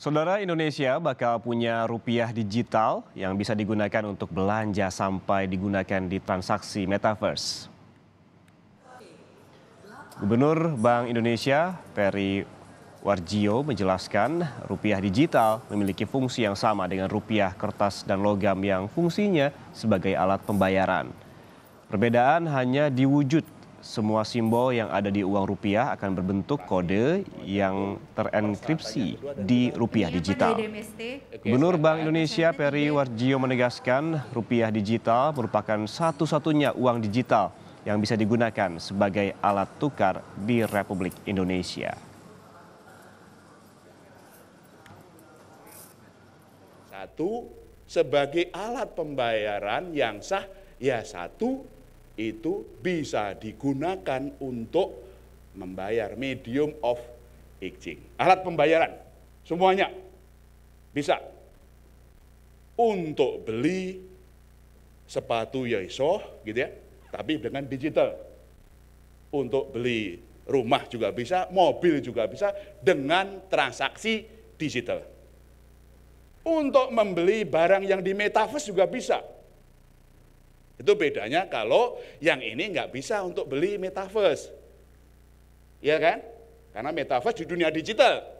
Saudara Indonesia bakal punya rupiah digital yang bisa digunakan untuk belanja sampai digunakan di transaksi metaverse. Gubernur Bank Indonesia Ferry Warjio menjelaskan rupiah digital memiliki fungsi yang sama dengan rupiah kertas dan logam yang fungsinya sebagai alat pembayaran. Perbedaan hanya diwujud semua simbol yang ada di uang rupiah akan berbentuk kode yang terenkripsi di rupiah iya, digital. Gubernur Bank Indonesia Peri Warjio menegaskan rupiah digital merupakan satu-satunya uang digital yang bisa digunakan sebagai alat tukar di Republik Indonesia. Satu, sebagai alat pembayaran yang sah, ya satu itu bisa digunakan untuk membayar medium of exchange. Alat pembayaran semuanya bisa untuk beli sepatu ya iso gitu ya, tapi dengan digital. Untuk beli rumah juga bisa, mobil juga bisa dengan transaksi digital. Untuk membeli barang yang di metaverse juga bisa itu bedanya kalau yang ini nggak bisa untuk beli metaverse. Iya kan? Karena metaverse di dunia digital.